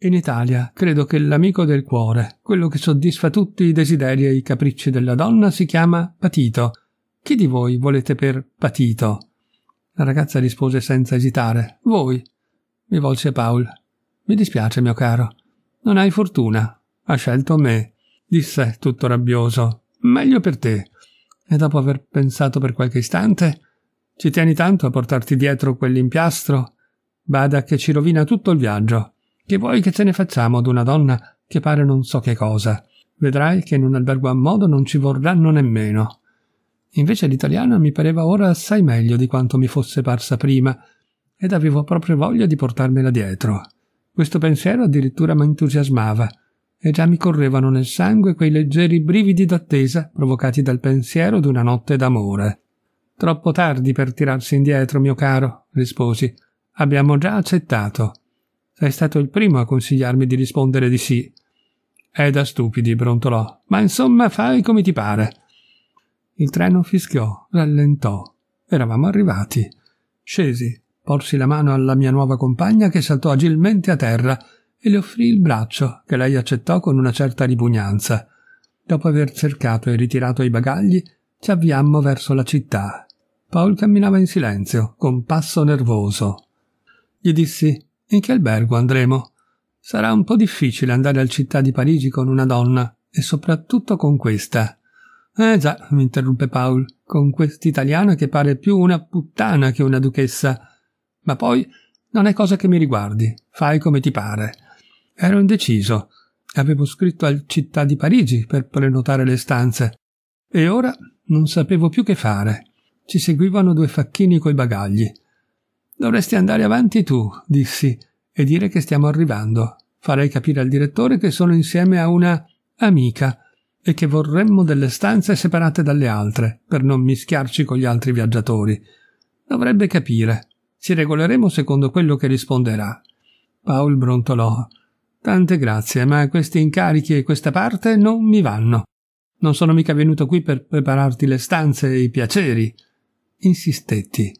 In Italia credo che l'amico del cuore, quello che soddisfa tutti i desideri e i capricci della donna, si chiama patito. Chi di voi volete per patito? La ragazza rispose senza esitare. Voi. Mi volse Paul. Mi dispiace, mio caro. Non hai fortuna. Ha scelto me, disse tutto rabbioso. Meglio per te. E dopo aver pensato per qualche istante, ci tieni tanto a portarti dietro quell'impiastro? Bada che ci rovina tutto il viaggio. Che vuoi che ce ne facciamo una donna che pare non so che cosa? Vedrai che in un albergo a modo non ci vorranno nemmeno. Invece l'italiana mi pareva ora assai meglio di quanto mi fosse parsa prima, ed avevo proprio voglia di portarmela dietro. Questo pensiero addirittura mi entusiasmava, e già mi correvano nel sangue quei leggeri brividi d'attesa provocati dal pensiero di una notte d'amore. Troppo tardi per tirarsi indietro, mio caro, risposi. Abbiamo già accettato. Sei stato il primo a consigliarmi di rispondere di sì. È da stupidi, brontolò. Ma insomma, fai come ti pare. Il treno fischiò, rallentò. Eravamo arrivati. Scesi, porsi la mano alla mia nuova compagna che saltò agilmente a terra e le offrì il braccio, che lei accettò con una certa ripugnanza. Dopo aver cercato e ritirato i bagagli, ci avviammo verso la città. Paul camminava in silenzio, con passo nervoso. Gli dissi in che albergo andremo? Sarà un po' difficile andare al città di Parigi con una donna, e soprattutto con questa. Eh già, mi interruppe Paul, con quest'italiana che pare più una puttana che una duchessa. Ma poi non è cosa che mi riguardi, fai come ti pare. Ero indeciso. Avevo scritto al città di Parigi per prenotare le stanze. E ora non sapevo più che fare. Ci seguivano due facchini coi bagagli. Dovresti andare avanti tu, dissi, e dire che stiamo arrivando. Farei capire al direttore che sono insieme a una amica e che vorremmo delle stanze separate dalle altre, per non mischiarci con gli altri viaggiatori. Dovrebbe capire. Ci regoleremo secondo quello che risponderà. Paul brontolò. Tante grazie, ma questi incarichi e questa parte non mi vanno. Non sono mica venuto qui per prepararti le stanze e i piaceri. Insistetti.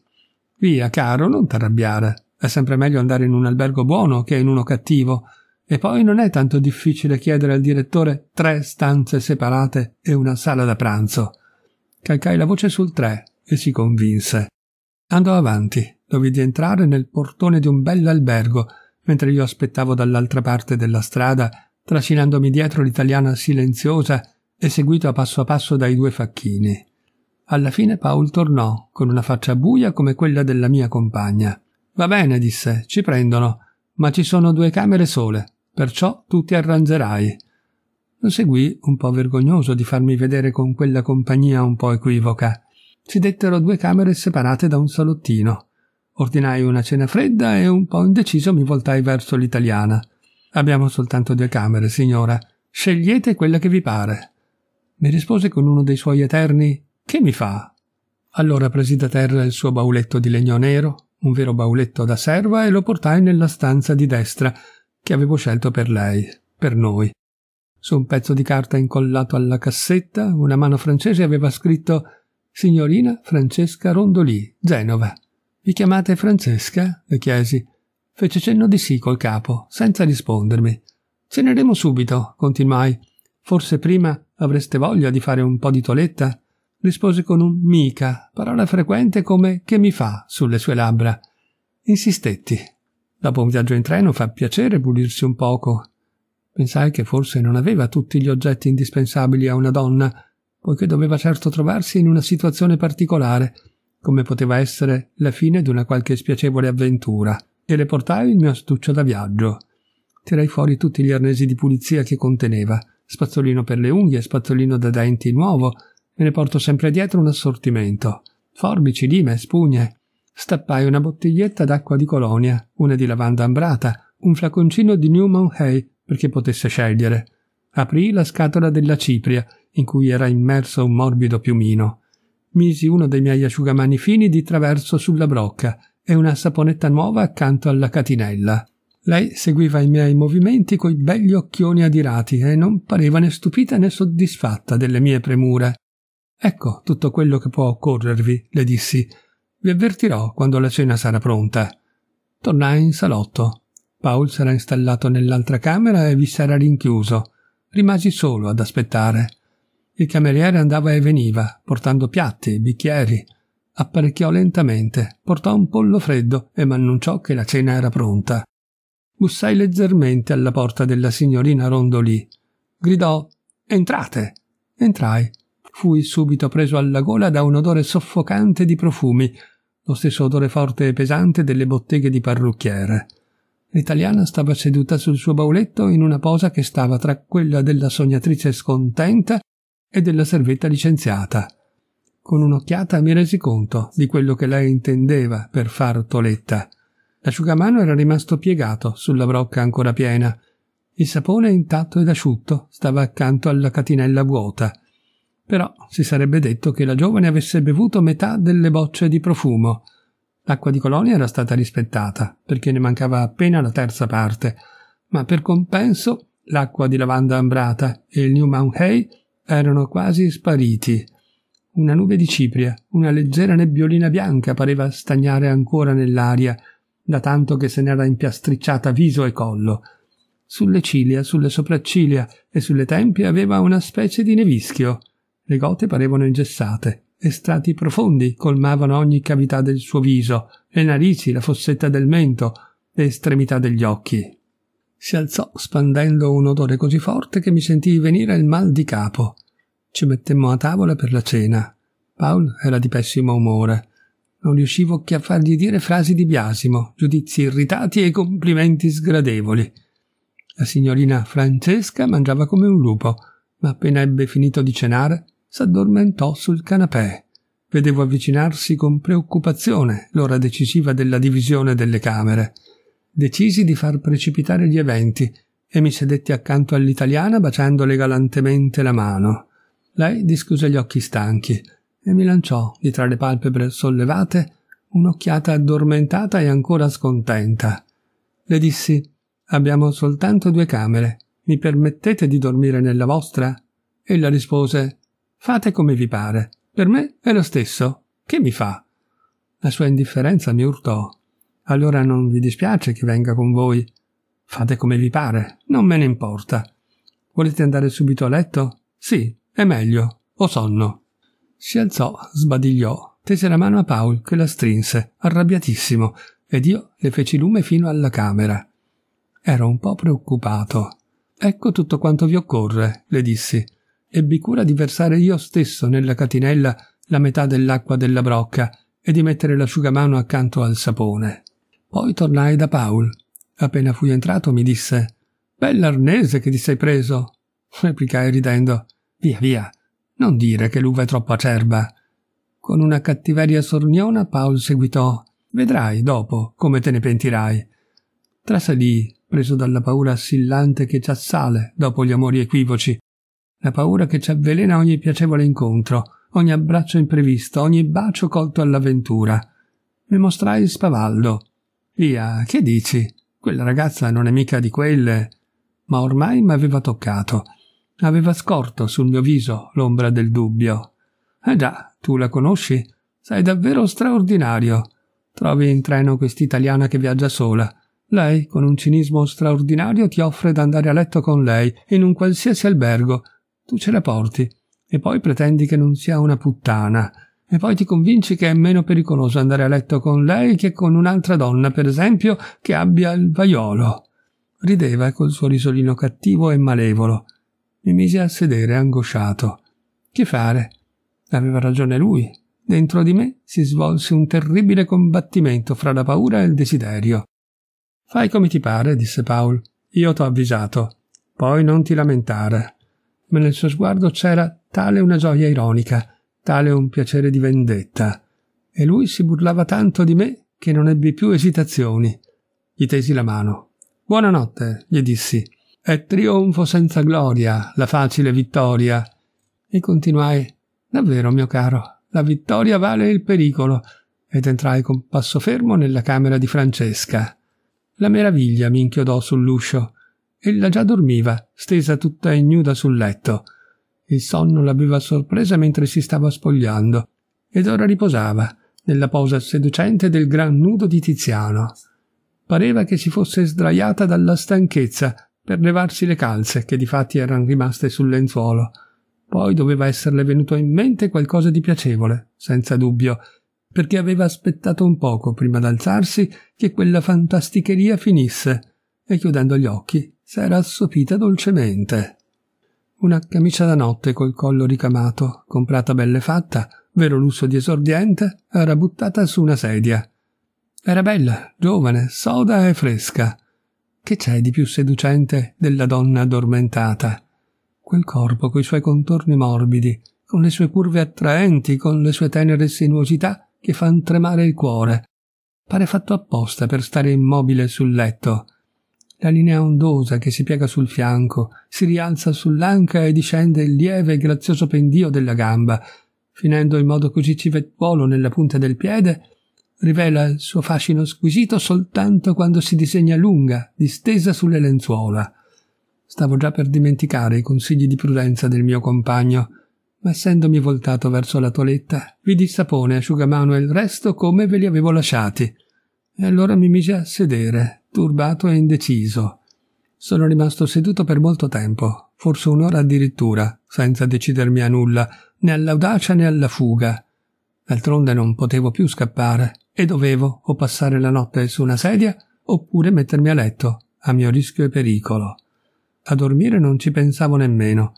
Via, caro, non t'arrabbiare. È sempre meglio andare in un albergo buono che in uno cattivo. E poi non è tanto difficile chiedere al direttore tre stanze separate e una sala da pranzo. Calcai la voce sul tre e si convinse. Andò avanti, lo vidi entrare nel portone di un bell'albergo, mentre io aspettavo dall'altra parte della strada, trascinandomi dietro l'italiana silenziosa e seguito a passo a passo dai due facchini. Alla fine Paul tornò, con una faccia buia come quella della mia compagna. Va bene, disse, ci prendono, ma ci sono due camere sole, perciò tu ti arrangerai. Lo seguì, un po' vergognoso di farmi vedere con quella compagnia un po' equivoca. Ci dettero due camere separate da un salottino. Ordinai una cena fredda e un po' indeciso mi voltai verso l'italiana. Abbiamo soltanto due camere, signora. Scegliete quella che vi pare. Mi rispose con uno dei suoi eterni che mi fa? Allora presi da terra il suo bauletto di legno nero, un vero bauletto da serva, e lo portai nella stanza di destra che avevo scelto per lei, per noi. Su un pezzo di carta incollato alla cassetta, una mano francese aveva scritto Signorina Francesca Rondolì, Genova. Vi chiamate Francesca? le chiesi. Fece cenno di sì col capo, senza rispondermi. Ceneremo subito, continuai. Forse prima avreste voglia di fare un po' di toletta? rispose con un mica, parola frequente come che mi fa sulle sue labbra. Insistetti. Dopo un viaggio in treno fa piacere pulirsi un poco. Pensai che forse non aveva tutti gli oggetti indispensabili a una donna, poiché doveva certo trovarsi in una situazione particolare, come poteva essere la fine di una qualche spiacevole avventura, e le portai il mio astuccio da viaggio. Tirai fuori tutti gli arnesi di pulizia che conteneva, spazzolino per le unghie, spazzolino da denti nuovo, Me ne porto sempre dietro un assortimento. Forbici, lime, spugne. Stappai una bottiglietta d'acqua di colonia, una di lavanda ambrata, un flaconcino di Newman Hay perché potesse scegliere. Aprì la scatola della cipria, in cui era immerso un morbido piumino. Misi uno dei miei asciugamani fini di traverso sulla brocca e una saponetta nuova accanto alla catinella. Lei seguiva i miei movimenti coi begli occhioni adirati e non pareva né stupita né soddisfatta delle mie premure. Ecco tutto quello che può occorrervi, le dissi. Vi avvertirò quando la cena sarà pronta. Tornai in salotto. Paul sarà installato nell'altra camera e vi sarà rinchiuso. Rimasi solo ad aspettare. Il cameriere andava e veniva, portando piatti, bicchieri. Apparecchiò lentamente, portò un pollo freddo e m'annunciò che la cena era pronta. Bussai leggermente alla porta della signorina Rondolì. Gridò Entrate. Entrai Fui subito preso alla gola da un odore soffocante di profumi, lo stesso odore forte e pesante delle botteghe di parrucchiere. L'italiana stava seduta sul suo bauletto in una posa che stava tra quella della sognatrice scontenta e della servetta licenziata. Con un'occhiata mi resi conto di quello che lei intendeva per far toletta. L'asciugamano era rimasto piegato sulla brocca ancora piena. Il sapone intatto ed asciutto stava accanto alla catinella vuota. Però si sarebbe detto che la giovane avesse bevuto metà delle bocce di profumo. L'acqua di colonia era stata rispettata, perché ne mancava appena la terza parte, ma per compenso l'acqua di lavanda ambrata e il New Mount Hay erano quasi spariti. Una nube di cipria, una leggera nebbiolina bianca pareva stagnare ancora nell'aria, da tanto che se n'era impiastricciata viso e collo. Sulle ciglia, sulle sopracciglia e sulle tempie aveva una specie di nevischio. Le gote parevano ingessate e strati profondi colmavano ogni cavità del suo viso, le narici, la fossetta del mento, le estremità degli occhi. Si alzò spandendo un odore così forte che mi sentii venire il mal di capo. Ci mettemmo a tavola per la cena. Paul era di pessimo umore. Non riuscivo che a fargli dire frasi di biasimo, giudizi irritati e complimenti sgradevoli. La signorina Francesca mangiava come un lupo, ma appena ebbe finito di cenare s'addormentò sul canapè. Vedevo avvicinarsi con preoccupazione l'ora decisiva della divisione delle Camere. Decisi di far precipitare gli eventi e mi sedetti accanto all'italiana baciandole galantemente la mano. Lei discuse gli occhi stanchi e mi lanciò, di tra le palpebre sollevate, un'occhiata addormentata e ancora scontenta. Le dissi Abbiamo soltanto due camere. Mi permettete di dormire nella vostra? Ella rispose Fate come vi pare. Per me è lo stesso. Che mi fa? La sua indifferenza mi urtò. Allora non vi dispiace che venga con voi? Fate come vi pare. Non me ne importa. Volete andare subito a letto? Sì, è meglio. Ho sonno. Si alzò, sbadigliò, tese la mano a Paul, che la strinse, arrabbiatissimo, ed io le feci lume fino alla camera. Ero un po' preoccupato. Ecco tutto quanto vi occorre, le dissi ebbi cura di versare io stesso nella catinella la metà dell'acqua della brocca e di mettere l'asciugamano accanto al sapone. Poi tornai da Paul. Appena fui entrato mi disse Bell'arnese che ti sei preso. replicai ridendo. Via, via, non dire che l'uva è troppo acerba. Con una cattiveria sorniona Paul seguitò Vedrai dopo come te ne pentirai. Trasalì, preso dalla paura assillante che ci assale dopo gli amori equivoci, la paura che ci avvelena ogni piacevole incontro, ogni abbraccio imprevisto, ogni bacio colto all'avventura. Mi mostrai spavaldo. Via, che dici? Quella ragazza non è mica di quelle. Ma ormai m'aveva toccato. Aveva scorto sul mio viso l'ombra del dubbio. Eh già, tu la conosci? Sei davvero straordinario. Trovi in treno quest'italiana che viaggia sola. Lei, con un cinismo straordinario, ti offre d'andare a letto con lei, in un qualsiasi albergo, tu ce la porti e poi pretendi che non sia una puttana e poi ti convinci che è meno pericoloso andare a letto con lei che con un'altra donna, per esempio, che abbia il vaiolo. Rideva col suo risolino cattivo e malevolo. Mi mise a sedere angosciato. Che fare? Aveva ragione lui. Dentro di me si svolse un terribile combattimento fra la paura e il desiderio. Fai come ti pare, disse Paul. Io t'ho avvisato. Poi non ti lamentare ma nel suo sguardo c'era tale una gioia ironica, tale un piacere di vendetta. E lui si burlava tanto di me che non ebbi più esitazioni. Gli tesi la mano. Buonanotte, gli dissi. È trionfo senza gloria, la facile vittoria. E continuai. Davvero, mio caro, la vittoria vale il pericolo. Ed entrai con passo fermo nella camera di Francesca. La meraviglia mi inchiodò sull'uscio. Ella già dormiva, stesa tutta ignuda sul letto. Il sonno l'aveva sorpresa mentre si stava spogliando, ed ora riposava, nella posa seducente del gran nudo di Tiziano. Pareva che si fosse sdraiata dalla stanchezza per levarsi le calze, che difatti erano rimaste sul lenzuolo. Poi doveva esserle venuto in mente qualcosa di piacevole, senza dubbio, perché aveva aspettato un poco prima d'alzarsi che quella fantasticheria finisse, e chiudendo gli occhi s'era assopita dolcemente. Una camicia da notte col collo ricamato, comprata belle fatta, vero lusso di esordiente, era buttata su una sedia. Era bella, giovane, soda e fresca. Che c'è di più seducente della donna addormentata? Quel corpo coi suoi contorni morbidi, con le sue curve attraenti, con le sue tenere sinuosità che fan tremare il cuore. Pare fatto apposta per stare immobile sul letto, la linea ondosa che si piega sul fianco, si rialza sull'anca e discende il lieve e grazioso pendio della gamba, finendo in modo così civettuolo nella punta del piede, rivela il suo fascino squisito soltanto quando si disegna lunga, distesa sulle lenzuola. Stavo già per dimenticare i consigli di prudenza del mio compagno, ma essendomi voltato verso la toletta, vidi sapone, asciugamano e il resto come ve li avevo lasciati. E allora mi mise a sedere, turbato e indeciso. Sono rimasto seduto per molto tempo, forse un'ora addirittura, senza decidermi a nulla, né all'audacia né alla fuga. D'altronde non potevo più scappare e dovevo o passare la notte su una sedia oppure mettermi a letto, a mio rischio e pericolo. A dormire non ci pensavo nemmeno.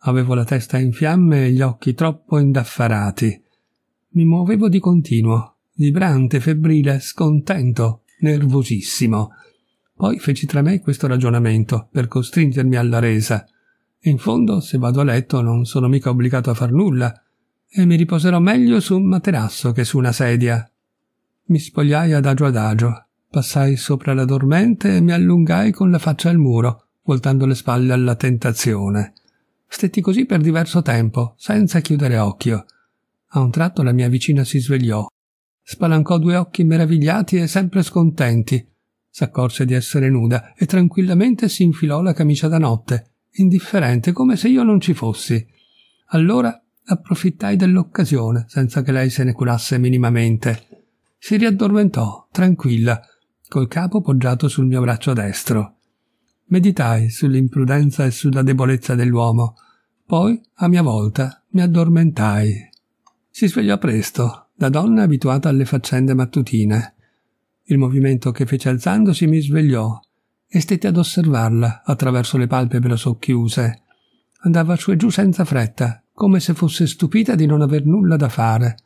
Avevo la testa in fiamme e gli occhi troppo indaffarati. Mi muovevo di continuo, vibrante, febbrile, scontento, nervosissimo. Poi feci tra me questo ragionamento per costringermi alla resa. In fondo, se vado a letto, non sono mica obbligato a far nulla e mi riposerò meglio su un materasso che su una sedia. Mi spogliai adagio adagio, passai sopra la dormente e mi allungai con la faccia al muro, voltando le spalle alla tentazione. Stetti così per diverso tempo, senza chiudere occhio. A un tratto la mia vicina si svegliò spalancò due occhi meravigliati e sempre scontenti. S'accorse di essere nuda e tranquillamente si infilò la camicia da notte, indifferente come se io non ci fossi. Allora approfittai dell'occasione, senza che lei se ne curasse minimamente. Si riaddormentò, tranquilla, col capo poggiato sul mio braccio destro. Meditai sull'imprudenza e sulla debolezza dell'uomo. Poi, a mia volta, mi addormentai. Si svegliò presto, da donna abituata alle faccende mattutine. Il movimento che fece alzandosi mi svegliò e stette ad osservarla attraverso le palpebre socchiuse. Andava su e giù senza fretta, come se fosse stupita di non aver nulla da fare.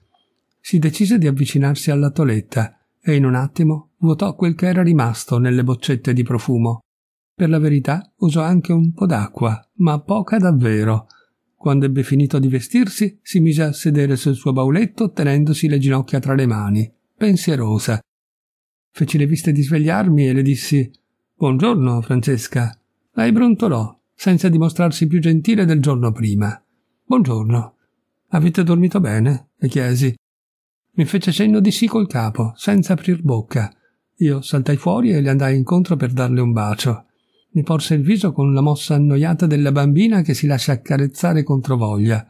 Si decise di avvicinarsi alla toletta e in un attimo vuotò quel che era rimasto nelle boccette di profumo. Per la verità usò anche un po' d'acqua, ma poca davvero. Quando ebbe finito di vestirsi, si mise a sedere sul suo bauletto, tenendosi le ginocchia tra le mani, pensierosa. Feci le viste di svegliarmi e le dissi Buongiorno, Francesca. Lei brontolò, senza dimostrarsi più gentile del giorno prima. Buongiorno. Avete dormito bene? le chiesi. Mi fece cenno di sì col capo, senza aprir bocca. Io saltai fuori e le andai incontro per darle un bacio mi porse il viso con la mossa annoiata della bambina che si lascia accarezzare contro voglia.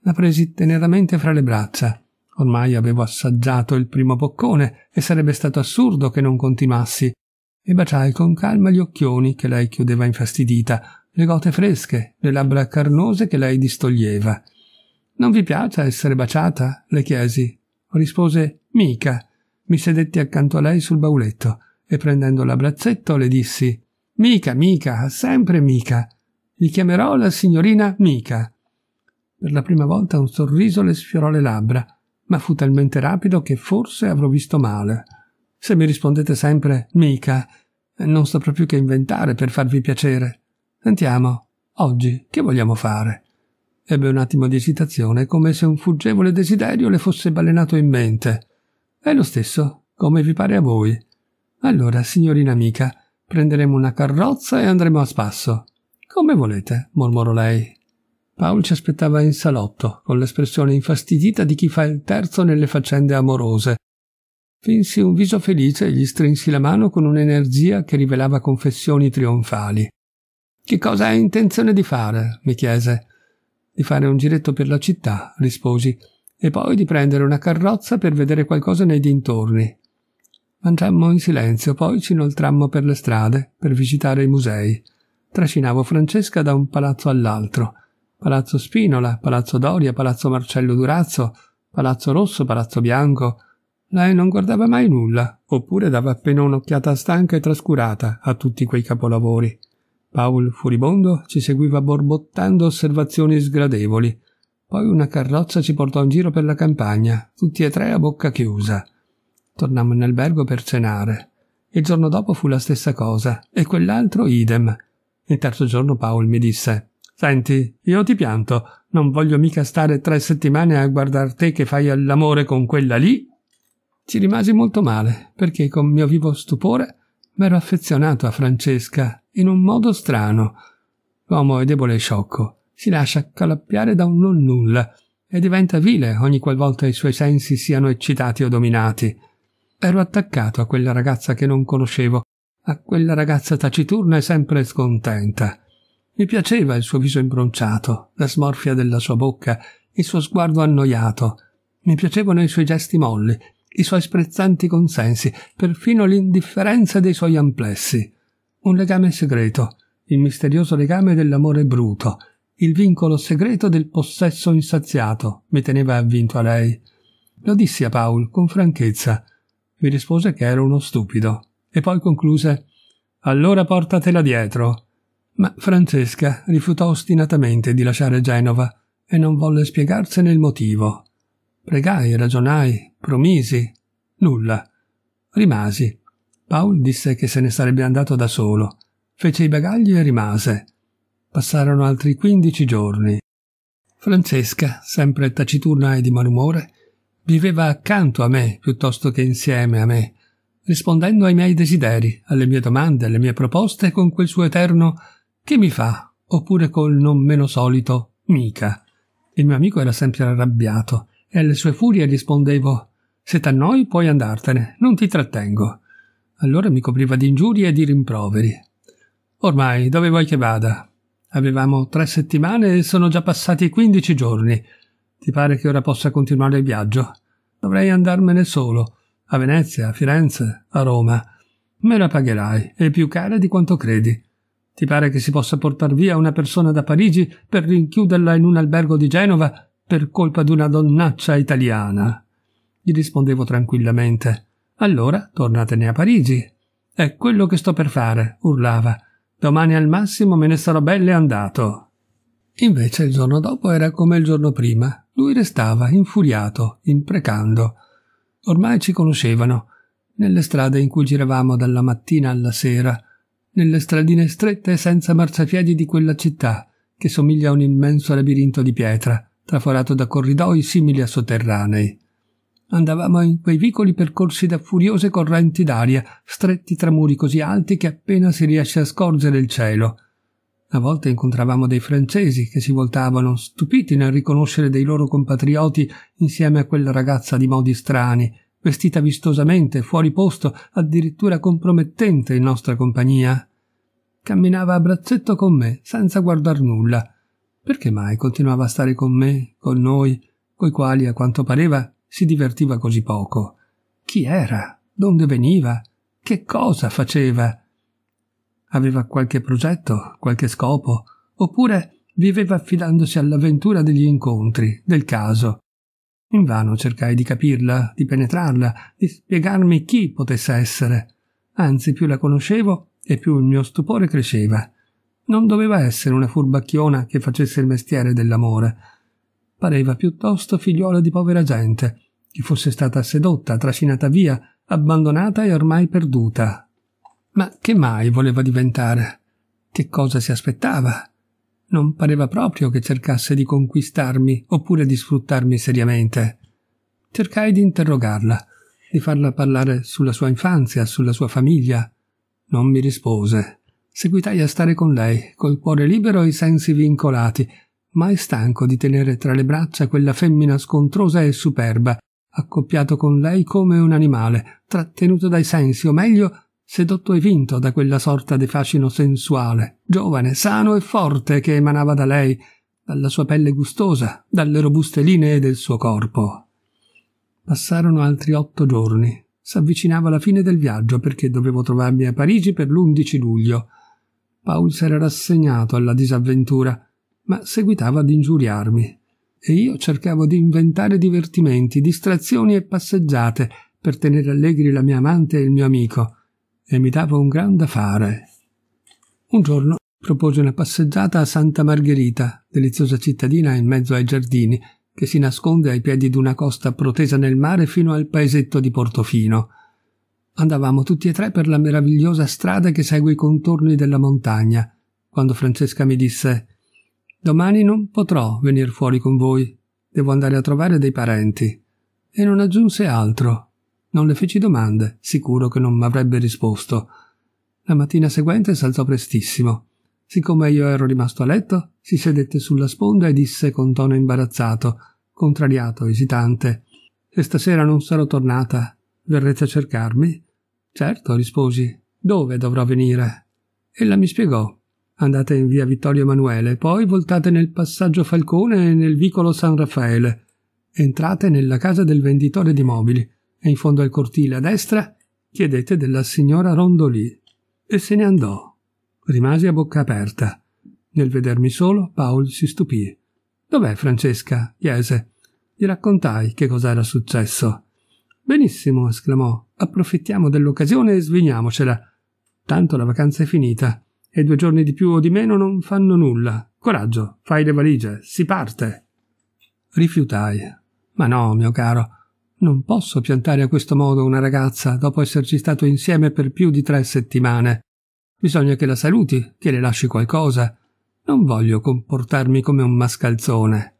La presi teneramente fra le braccia. Ormai avevo assaggiato il primo boccone e sarebbe stato assurdo che non continuassi. E baciai con calma gli occhioni che lei chiudeva infastidita, le gote fresche, le labbra carnose che lei distoglieva. Non vi piace essere baciata? le chiesi. Rispose mica. Mi sedetti accanto a lei sul bauletto e prendendo l'abbraczetto le dissi Mica, mica, sempre mica. Gli chiamerò la signorina Mica. Per la prima volta un sorriso le sfiorò le labbra, ma fu talmente rapido che forse avrò visto male. Se mi rispondete sempre Mica, non saprò più che inventare per farvi piacere. Sentiamo, oggi che vogliamo fare? Ebbe un attimo di esitazione, come se un fuggevole desiderio le fosse balenato in mente. È lo stesso, come vi pare a voi. Allora, signorina Mica, Prenderemo una carrozza e andremo a spasso. Come volete, mormorò lei. Paul ci aspettava in salotto, con l'espressione infastidita di chi fa il terzo nelle faccende amorose. Finsi un viso felice e gli strinsi la mano con un'energia che rivelava confessioni trionfali. Che cosa hai intenzione di fare? mi chiese. Di fare un giretto per la città, risposi, e poi di prendere una carrozza per vedere qualcosa nei dintorni. Mangiammo in silenzio, poi ci inoltrammo per le strade, per visitare i musei. Trascinavo Francesca da un palazzo all'altro. Palazzo Spinola, Palazzo Doria, Palazzo Marcello Durazzo, Palazzo Rosso, Palazzo Bianco. Lei non guardava mai nulla, oppure dava appena un'occhiata stanca e trascurata a tutti quei capolavori. Paul, furibondo, ci seguiva borbottando osservazioni sgradevoli. Poi una carrozza ci portò in giro per la campagna, tutti e tre a bocca chiusa. Tornammo in albergo per cenare. Il giorno dopo fu la stessa cosa, e quell'altro idem. Il terzo giorno Paul mi disse Senti, io ti pianto, non voglio mica stare tre settimane a guardar te che fai all'amore con quella lì. Ci rimasi molto male, perché con mio vivo stupore m'ero affezionato a Francesca in un modo strano. L'uomo è debole e sciocco, si lascia accalappiare da un non nulla e diventa vile ogni qualvolta i suoi sensi siano eccitati o dominati. Ero attaccato a quella ragazza che non conoscevo, a quella ragazza taciturna e sempre scontenta. Mi piaceva il suo viso imbronciato, la smorfia della sua bocca, il suo sguardo annoiato. Mi piacevano i suoi gesti molli, i suoi sprezzanti consensi, perfino l'indifferenza dei suoi amplessi. Un legame segreto, il misterioso legame dell'amore bruto, il vincolo segreto del possesso insaziato mi teneva avvinto a lei. Lo dissi a Paul con franchezza mi rispose che ero uno stupido e poi concluse Allora portatela dietro. Ma Francesca rifiutò ostinatamente di lasciare Genova e non volle spiegarsene il motivo. Pregai, ragionai, promisi. Nulla. Rimasi. Paul disse che se ne sarebbe andato da solo. Fece i bagagli e rimase. Passarono altri quindici giorni. Francesca, sempre taciturna e di malumore, viveva accanto a me piuttosto che insieme a me, rispondendo ai miei desideri, alle mie domande, alle mie proposte con quel suo eterno che mi fa, oppure col non meno solito mica. Il mio amico era sempre arrabbiato e alle sue furie rispondevo se t'annoi puoi andartene, non ti trattengo. Allora mi copriva di ingiurie e di rimproveri. Ormai, dove vuoi che vada? Avevamo tre settimane e sono già passati quindici giorni ti pare che ora possa continuare il viaggio? Dovrei andarmene solo, a Venezia, a Firenze, a Roma. Me la pagherai, e più cara di quanto credi. Ti pare che si possa portar via una persona da Parigi per rinchiuderla in un albergo di Genova per colpa di una donnaccia italiana? Gli rispondevo tranquillamente. Allora tornatene a Parigi. È quello che sto per fare, urlava. Domani al massimo me ne sarò belle andato. Invece il giorno dopo era come il giorno prima, lui restava infuriato, imprecando. Ormai ci conoscevano, nelle strade in cui giravamo dalla mattina alla sera, nelle stradine strette e senza marciapiedi di quella città, che somiglia a un immenso labirinto di pietra, traforato da corridoi simili a sotterranei. Andavamo in quei vicoli percorsi da furiose correnti d'aria, stretti tra muri così alti che appena si riesce a scorgere il cielo, a volte incontravamo dei francesi che si voltavano, stupiti nel riconoscere dei loro compatrioti insieme a quella ragazza di modi strani, vestita vistosamente, fuori posto, addirittura compromettente in nostra compagnia. Camminava a braccetto con me, senza guardar nulla. Perché mai continuava a stare con me, con noi, coi quali, a quanto pareva, si divertiva così poco? Chi era? Donde veniva? Che cosa faceva? aveva qualche progetto, qualche scopo, oppure viveva affidandosi all'avventura degli incontri, del caso. Invano cercai di capirla, di penetrarla, di spiegarmi chi potesse essere. Anzi, più la conoscevo e più il mio stupore cresceva. Non doveva essere una furbacchiona che facesse il mestiere dell'amore. Pareva piuttosto figliuola di povera gente, che fosse stata sedotta, trascinata via, abbandonata e ormai perduta, ma che mai voleva diventare? Che cosa si aspettava? Non pareva proprio che cercasse di conquistarmi oppure di sfruttarmi seriamente. Cercai di interrogarla, di farla parlare sulla sua infanzia, sulla sua famiglia. Non mi rispose. Seguitai a stare con lei, col cuore libero e i sensi vincolati, mai stanco di tenere tra le braccia quella femmina scontrosa e superba, accoppiato con lei come un animale, trattenuto dai sensi, o meglio, sedotto e vinto da quella sorta di fascino sensuale, giovane, sano e forte che emanava da lei, dalla sua pelle gustosa, dalle robuste linee del suo corpo. Passarono altri otto giorni. S'avvicinava la fine del viaggio perché dovevo trovarmi a Parigi per l'11 luglio. Paul s'era rassegnato alla disavventura, ma seguitava ad ingiuriarmi. E io cercavo di inventare divertimenti, distrazioni e passeggiate per tenere allegri la mia amante e il mio amico e mi dava un gran da fare. Un giorno propose una passeggiata a Santa Margherita, deliziosa cittadina in mezzo ai giardini, che si nasconde ai piedi d'una costa protesa nel mare fino al paesetto di Portofino. Andavamo tutti e tre per la meravigliosa strada che segue i contorni della montagna, quando Francesca mi disse Domani non potrò venire fuori con voi, devo andare a trovare dei parenti. E non aggiunse altro. Non le feci domande, sicuro che non mi avrebbe risposto. La mattina seguente s'alzò prestissimo. Siccome io ero rimasto a letto, si sedette sulla sponda e disse con tono imbarazzato, contrariato, esitante: Se stasera non sarò tornata, verrete a cercarmi? Certo, risposi. Dove dovrò venire? Ella mi spiegò. Andate in via Vittorio Emanuele, poi voltate nel passaggio Falcone e nel vicolo San Raffaele. Entrate nella casa del venditore di mobili e in fondo al cortile a destra chiedette della signora Rondolì e se ne andò. Rimasi a bocca aperta. Nel vedermi solo, Paul si stupì. Dov'è Francesca? chiese. Gli raccontai che cosa era successo. Benissimo, esclamò. Approfittiamo dell'occasione e sviniamocela. Tanto la vacanza è finita e due giorni di più o di meno non fanno nulla. Coraggio, fai le valigie, si parte. Rifiutai. Ma no, mio caro, non posso piantare a questo modo una ragazza dopo esserci stato insieme per più di tre settimane. Bisogna che la saluti, che le lasci qualcosa. Non voglio comportarmi come un mascalzone.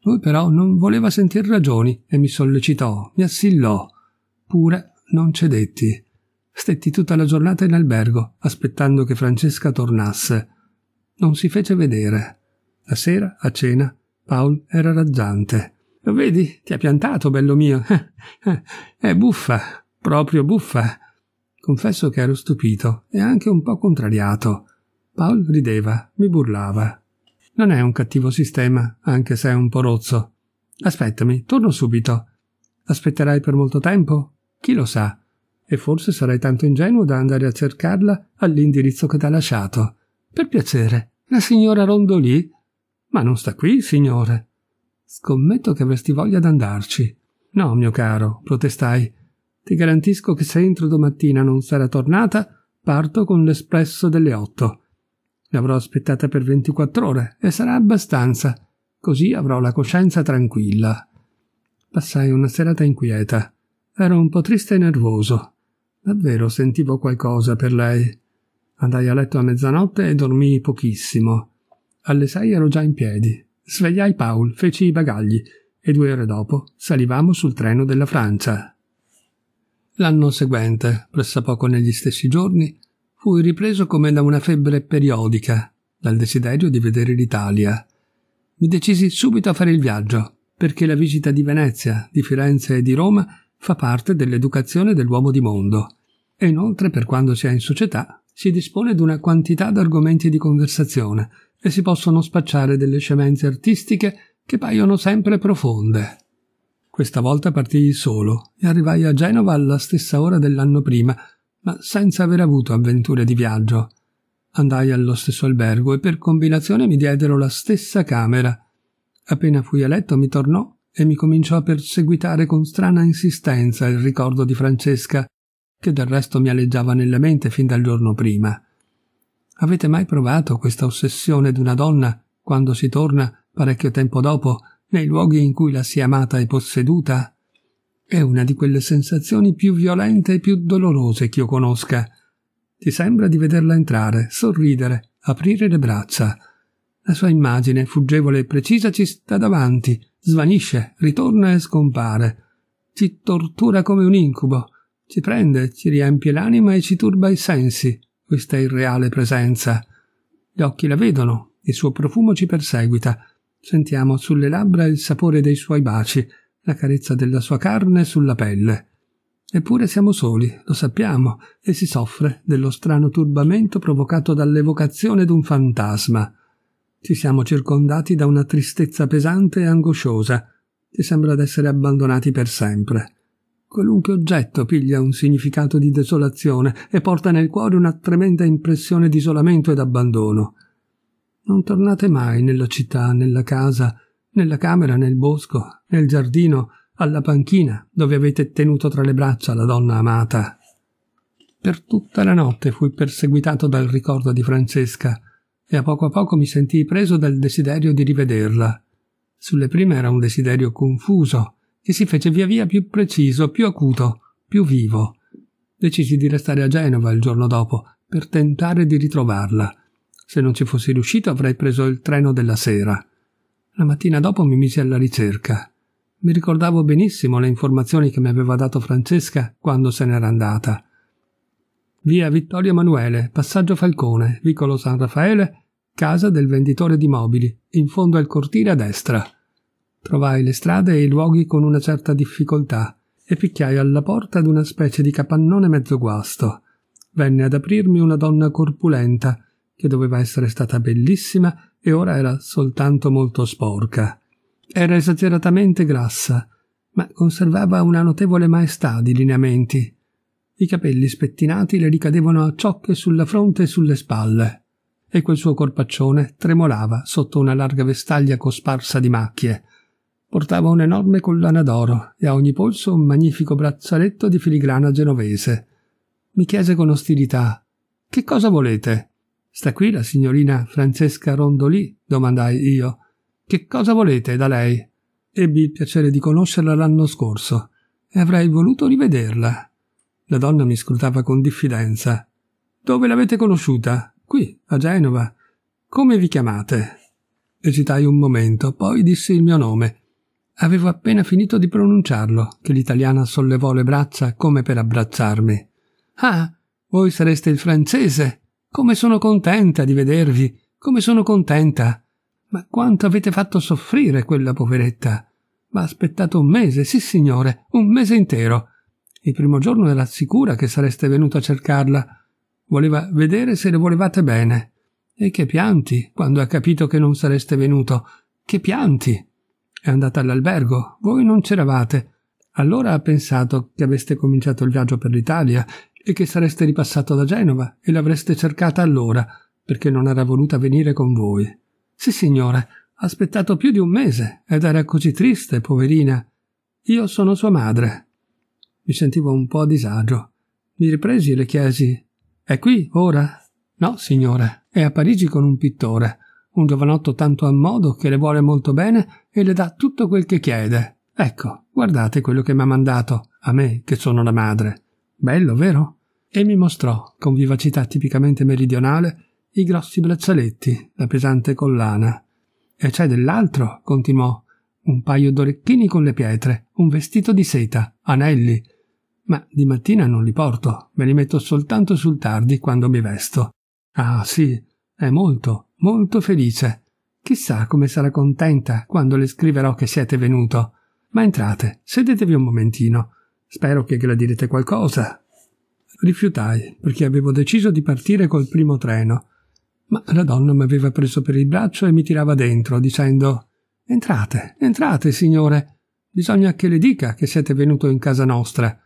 Lui però non voleva sentir ragioni e mi sollecitò, mi assillò. Pure non cedetti. Stetti tutta la giornata in albergo, aspettando che Francesca tornasse. Non si fece vedere. La sera, a cena, Paul era raggiante. Lo vedi? Ti ha piantato, bello mio. È eh, buffa, proprio buffa. Confesso che ero stupito e anche un po' contrariato. Paul rideva, mi burlava. Non è un cattivo sistema, anche se è un po' rozzo. Aspettami, torno subito. Aspetterai per molto tempo? Chi lo sa? E forse sarai tanto ingenuo da andare a cercarla all'indirizzo che t'ha lasciato. Per piacere, la signora Rondolì? Ma non sta qui, signore. Scommetto che avresti voglia d'andarci. No, mio caro, protestai. Ti garantisco che se entro domattina non sarà tornata, parto con l'espresso delle otto. L'avrò aspettata per 24 ore e sarà abbastanza. Così avrò la coscienza tranquilla. Passai una serata inquieta. Ero un po' triste e nervoso. Davvero sentivo qualcosa per lei. Andai a letto a mezzanotte e dormii pochissimo. Alle sei ero già in piedi. Svegliai Paul, feci i bagagli e due ore dopo salivamo sul treno della Francia. L'anno seguente, pressappoco negli stessi giorni, fui ripreso come da una febbre periodica, dal desiderio di vedere l'Italia. Mi decisi subito a fare il viaggio, perché la visita di Venezia, di Firenze e di Roma fa parte dell'educazione dell'uomo di mondo, e inoltre per quando si è in società si dispone di una quantità d'argomenti di conversazione, e si possono spacciare delle scemenze artistiche che paiono sempre profonde. Questa volta partii solo e arrivai a Genova alla stessa ora dell'anno prima, ma senza aver avuto avventure di viaggio. Andai allo stesso albergo e per combinazione mi diedero la stessa camera. Appena fui a letto mi tornò e mi cominciò a perseguitare con strana insistenza il ricordo di Francesca, che del resto mi aleggiava nella mente fin dal giorno prima. Avete mai provato questa ossessione di una donna quando si torna, parecchio tempo dopo, nei luoghi in cui la si è amata e posseduta? È una di quelle sensazioni più violente e più dolorose che io conosca. Ti sembra di vederla entrare, sorridere, aprire le braccia. La sua immagine, fuggevole e precisa, ci sta davanti, svanisce, ritorna e scompare. Ci tortura come un incubo, ci prende, ci riempie l'anima e ci turba i sensi, questa irreale presenza. Gli occhi la vedono, il suo profumo ci perseguita. Sentiamo sulle labbra il sapore dei suoi baci, la carezza della sua carne sulla pelle. Eppure siamo soli, lo sappiamo, e si soffre dello strano turbamento provocato dall'evocazione d'un fantasma. Ci siamo circondati da una tristezza pesante e angosciosa. Ci sembra d'essere abbandonati per sempre. Qualunque oggetto piglia un significato di desolazione e porta nel cuore una tremenda impressione di isolamento ed abbandono. Non tornate mai nella città, nella casa, nella camera, nel bosco, nel giardino, alla panchina dove avete tenuto tra le braccia la donna amata. Per tutta la notte fui perseguitato dal ricordo di Francesca e a poco a poco mi sentii preso dal desiderio di rivederla. Sulle prime era un desiderio confuso, che si fece via via più preciso, più acuto, più vivo. Decisi di restare a Genova il giorno dopo per tentare di ritrovarla. Se non ci fossi riuscito avrei preso il treno della sera. La mattina dopo mi misi alla ricerca. Mi ricordavo benissimo le informazioni che mi aveva dato Francesca quando se n'era andata. Via Vittorio Emanuele, passaggio Falcone, vicolo San Raffaele, casa del venditore di mobili, in fondo al cortile a destra. Trovai le strade e i luoghi con una certa difficoltà e picchiai alla porta d'una specie di capannone mezzo guasto. Venne ad aprirmi una donna corpulenta, che doveva essere stata bellissima e ora era soltanto molto sporca. Era esageratamente grassa, ma conservava una notevole maestà di lineamenti. I capelli spettinati le ricadevano a ciocche sulla fronte e sulle spalle, e quel suo corpaccione tremolava sotto una larga vestaglia cosparsa di macchie. Portava un'enorme collana d'oro e a ogni polso un magnifico braccialetto di filigrana genovese. Mi chiese con ostilità Che cosa volete? Sta qui la signorina Francesca Rondolì, domandai io. Che cosa volete da lei? Ebbi il piacere di conoscerla l'anno scorso e avrei voluto rivederla. La donna mi scrutava con diffidenza. Dove l'avete conosciuta? Qui, a Genova. Come vi chiamate? Esitai un momento, poi dissi il mio nome Avevo appena finito di pronunciarlo, che l'italiana sollevò le braccia come per abbracciarmi. Ah, voi sareste il francese. Come sono contenta di vedervi. Come sono contenta. Ma quanto avete fatto soffrire quella poveretta. Ma aspettato un mese, sì signore, un mese intero. Il primo giorno era sicura che sareste venuto a cercarla. Voleva vedere se le volevate bene. E che pianti, quando ha capito che non sareste venuto. Che pianti. È andata all'albergo, voi non c'eravate. Allora ha pensato che aveste cominciato il viaggio per l'Italia e che sareste ripassato da Genova e l'avreste cercata allora, perché non era voluta venire con voi. Sì, signore, ha aspettato più di un mese ed era così triste, poverina. Io sono sua madre. Mi sentivo un po' a disagio. Mi ripresi e le chiesi: È qui ora? No, signore, è a Parigi con un pittore un giovanotto tanto a modo che le vuole molto bene e le dà tutto quel che chiede. Ecco, guardate quello che mi ha mandato, a me che sono la madre. Bello, vero? E mi mostrò, con vivacità tipicamente meridionale, i grossi braccialetti, la pesante collana. E c'è dell'altro, continuò, un paio d'orecchini con le pietre, un vestito di seta, anelli. Ma di mattina non li porto, me li metto soltanto sul tardi quando mi vesto. Ah, sì, è molto, molto felice. Chissà come sarà contenta quando le scriverò che siete venuto. Ma entrate, sedetevi un momentino. Spero che gradirete qualcosa. Rifiutai, perché avevo deciso di partire col primo treno. Ma la donna mi aveva preso per il braccio e mi tirava dentro, dicendo Entrate, entrate, signore. Bisogna che le dica che siete venuto in casa nostra.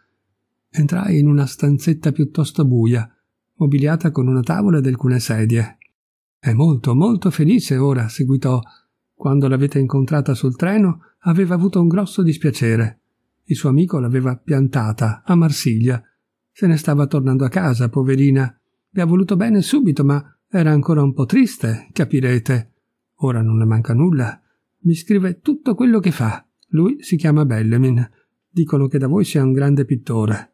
Entrai in una stanzetta piuttosto buia, mobiliata con una tavola ed alcune sedie. È molto, molto felice ora, seguitò. Quando l'avete incontrata sul treno, aveva avuto un grosso dispiacere. Il suo amico l'aveva piantata a Marsiglia. Se ne stava tornando a casa, poverina. Le ha voluto bene subito, ma era ancora un po' triste, capirete. Ora non le manca nulla. Mi scrive tutto quello che fa. Lui si chiama Bellemin. Dicono che da voi sia un grande pittore.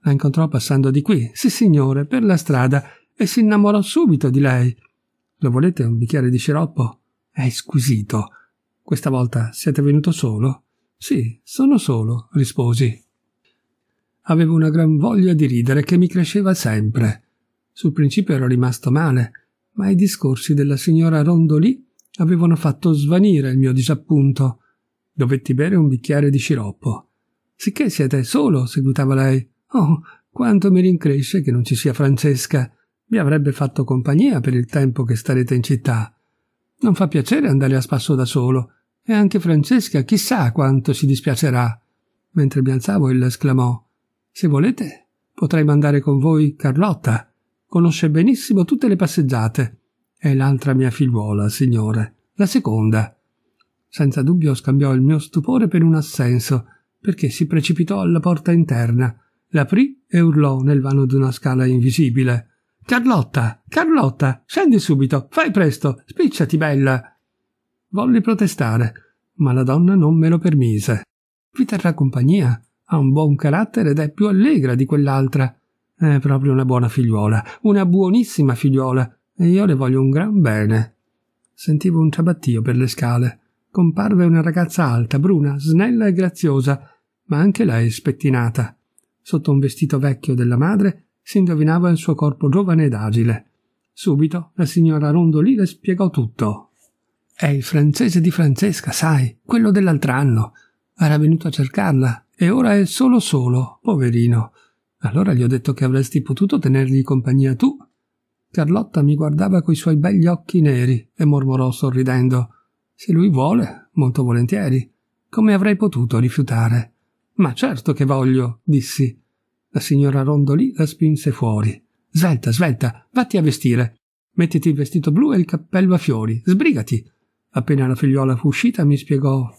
La incontrò passando di qui, sì signore, per la strada, e si innamorò subito di lei. Lo volete un bicchiere di sciroppo? È eh, squisito. Questa volta siete venuto solo? Sì, sono solo, risposi. Avevo una gran voglia di ridere che mi cresceva sempre. Sul principio ero rimasto male, ma i discorsi della signora Rondolì avevano fatto svanire il mio disappunto. Dovetti bere un bicchiere di sciroppo. Sicché siete solo, seguitava lei. Oh, quanto mi rincresce che non ci sia Francesca. Vi avrebbe fatto compagnia per il tempo che starete in città. Non fa piacere andare a spasso da solo, e anche Francesca chissà quanto si dispiacerà. Mentre mi alzavo, ella esclamò Se volete, potrei mandare con voi Carlotta. Conosce benissimo tutte le passeggiate. È l'altra mia figliuola, signore, la seconda. Senza dubbio scambiò il mio stupore per un assenso, perché si precipitò alla porta interna, l'aprì e urlò nel vano di una scala invisibile. Carlotta, Carlotta, scendi subito, fai presto, spicciati bella. Volli protestare, ma la donna non me lo permise. Vi terrà compagnia, ha un buon carattere ed è più allegra di quell'altra. È proprio una buona figliuola, una buonissima figliuola, e io le voglio un gran bene. Sentivo un ciabattio per le scale. Comparve una ragazza alta, bruna, snella e graziosa, ma anche lei spettinata. Sotto un vestito vecchio della madre si indovinava il suo corpo giovane ed agile. Subito la signora Rondoli le spiegò tutto. È il francese di Francesca, sai, quello dell'altro anno. Era venuto a cercarla e ora è solo solo, poverino. Allora gli ho detto che avresti potuto tenergli compagnia tu. Carlotta mi guardava coi suoi begli occhi neri e mormorò sorridendo. Se lui vuole, molto volentieri. Come avrei potuto rifiutare? Ma certo che voglio, dissi. La signora Rondoli la spinse fuori. Svelta, svelta, vatti a vestire. Mettiti il vestito blu e il cappello a fiori. Sbrigati. Appena la figliuola fu uscita mi spiegò.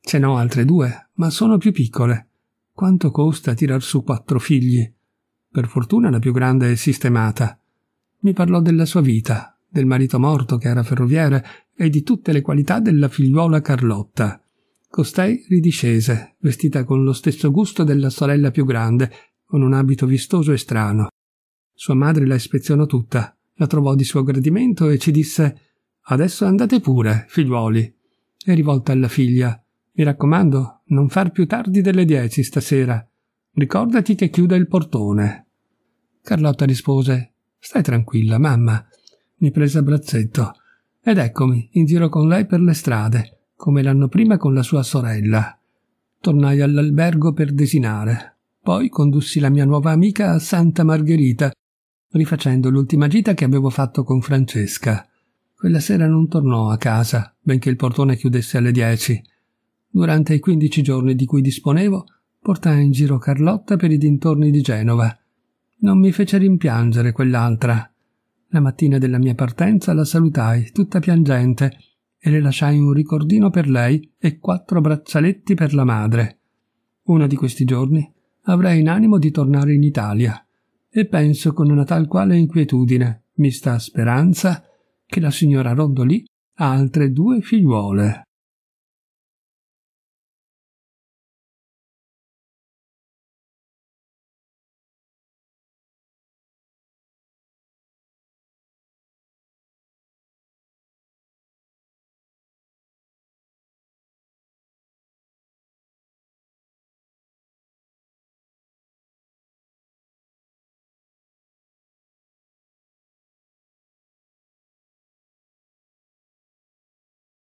Ce n'ho altre due, ma sono più piccole. Quanto costa tirar su quattro figli? Per fortuna la più grande è sistemata. Mi parlò della sua vita, del marito morto che era ferroviere e di tutte le qualità della figliuola Carlotta. Costei ridiscese, vestita con lo stesso gusto della sorella più grande, con un abito vistoso e strano. Sua madre la ispezionò tutta, la trovò di suo gradimento e ci disse Adesso andate pure, figliuoli. E rivolta alla figlia Mi raccomando, non far più tardi delle dieci stasera. Ricordati che chiuda il portone. Carlotta rispose Stai tranquilla, mamma. Mi prese a braccetto. Ed eccomi, in giro con lei per le strade, come l'anno prima con la sua sorella. Tornai all'albergo per desinare. Poi condussi la mia nuova amica a Santa Margherita, rifacendo l'ultima gita che avevo fatto con Francesca. Quella sera non tornò a casa, benché il portone chiudesse alle dieci. Durante i quindici giorni di cui disponevo, portai in giro Carlotta per i dintorni di Genova. Non mi fece rimpiangere quell'altra. La mattina della mia partenza la salutai, tutta piangente, e le lasciai un ricordino per lei e quattro braccialetti per la madre. Uno di questi giorni avrei in animo di tornare in Italia e penso con una tal quale inquietudine, mista speranza, che la signora Rondolì ha altre due figliuole.